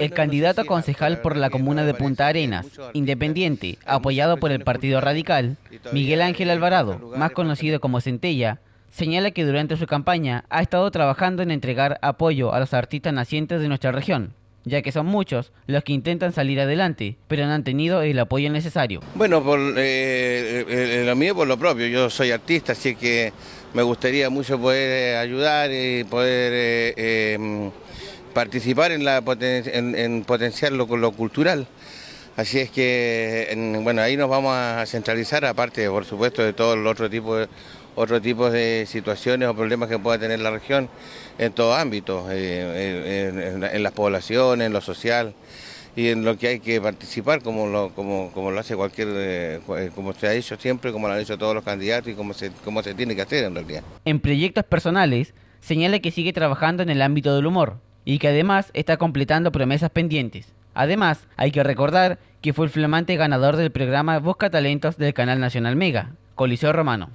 el candidato a concejal por la comuna de Punta Arenas, independiente, apoyado por el Partido Radical, Miguel Ángel Alvarado, más conocido como Centella, señala que durante su campaña ha estado trabajando en entregar apoyo a los artistas nacientes de nuestra región ya que son muchos los que intentan salir adelante, pero no han tenido el apoyo necesario. Bueno, por, eh, eh, eh, lo mío por lo propio, yo soy artista, así que me gustaría mucho poder ayudar y poder participar en, la, en, en potenciar lo, cultural. Así es que, bueno, ahí nos vamos a centralizar, aparte, por supuesto, de todo los otros tipos de otro tipo de situaciones o problemas que pueda tener la región en todo ámbito, eh, en, las poblaciones, en lo social y en lo que hay que participar, como lo, como, lo hace cualquier, eh, eh, como se ha hecho siempre, como lo han hecho todos los candidatos y como se, como se tiene que hacer en realidad. En proyectos personales, señala que sigue trabajando en el ámbito del humor, y que además está completando promesas pendientes. Además, hay que recordar que fue el flamante ganador del programa Busca Talentos del canal Nacional Mega, Coliseo Romano.